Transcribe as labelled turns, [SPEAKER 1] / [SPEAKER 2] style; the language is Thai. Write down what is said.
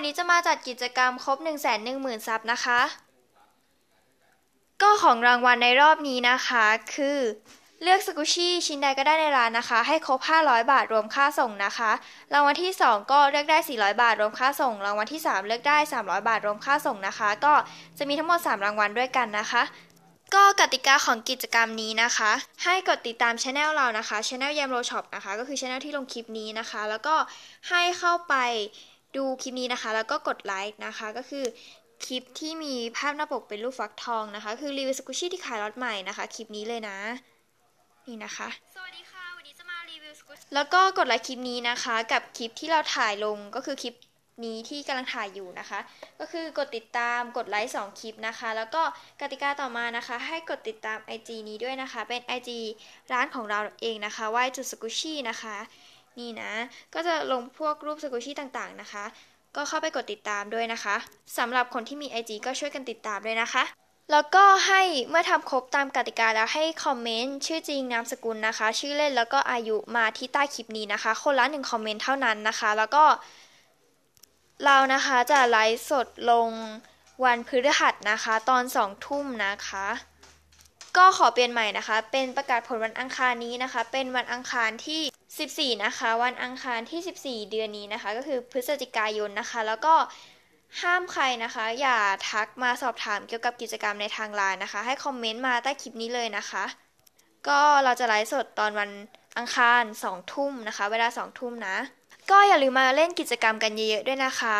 [SPEAKER 1] วันนี้จะมาจัดกิจกรรมครบ 1 1 0 0 0 0ซับนะคะ ก็ของรางวัลในรอบนี้นะคะคือเลือกสกุชี่ชิ้นใดก็ได้ในร้านนะคะ ให้ครบ 500 บาทรวมค่าส่งนะคะ รางวัลที่ 2 ก็เลือกได้ 400 บาทรวมค่าส่งรางวัลที่ 3 เลือกได้ 300 บาทรวมค่าส่งนะคะ ก็จะมีทั้งหมด 3 รางวัลด้วยกันนะคะ ก็กติกาของกิจกรรมนี้นะคะ ให้กดติดตามช anel เรานะคะช anel ยมโรช็อปนะคะก็คือช anel ที่ลงคลิปนี้นะคะ แล้วก็ให้เข้าไปดูคลิปนี้นะคะแล้วก็กดไลค์นะคะก็คือคลิปที่มีภาพหน้าปกเป็นรูปฟักทองนะคะ คือรีวิวสกุชี่ที่ขายรถใหม่นะคะ คลิปนี้เลยนะ นี่นะคะสวัสดีค่ะวันนี้จะมารีวิวสกชแล้วก็กดไลค์คลิปนี้นะคะ กับคลิปที่เราถ่ายลงก็คือคลิปนี้ที่กำลังถ่ายอยู่นะคะ ก็คือกดติดตามกดไลค์2คลิปนะคะแล้วก็กติกาต่อมานะคะ ให้กดติดตาม IG นี้ด้วยนะคะ เป็น IG ร้านของเราเองนะคะวยจุดสกุชี่นะคะนี่นะ ก็จะลงพวกรูปสกุชี่ต่างๆนะคะ ก็เข้าไปกดติดตามด้วยนะคะ สำหรับคนที่มี IG ก็ช่วยกันติดตามด้วยนะคะ แล้วก็ให้เมื่อทำครบตามกติกาแล้วให้คอมเมนต์ ชื่อจริงนามสกุลนะคะ ชื่อเล่นแล้วก็อายุมาที่ใต้คลิปนี้นะคะ คนละหนึ่งคอมเมนต์เท่านั้นนะคะ แล้วก็เรานะคะ จะไลฟ์สดลงวันพฤหัสนะคะ ตอนสองทุ่มนะคะ ก็ขอเปลี่ยนใหม่นะคะ เป็นประกาศผลวันอังคารนี้นะคะ เป็นวันอังคารที่14นะคะวันอังคารที่ 14 เดือนนี้นะคะ ก็คือพฤศจิกายนนะคะ แล้วก็ห้ามใครนะคะ อย่าทักมาสอบถามเกี่ยวกับกิจกรรมในทางไลน์นะคะ ให้คอมเมนต์มาใต้คลิปนี้เลยนะคะ ก็เราจะไลฟ์สดตอนวันอังคาร 2 ทุ่มนะคะ เวลา 2 ทุ่มนะ ก็อย่าลืมมาเล่นกิจกรรมกันเยอะๆด้วยนะคะ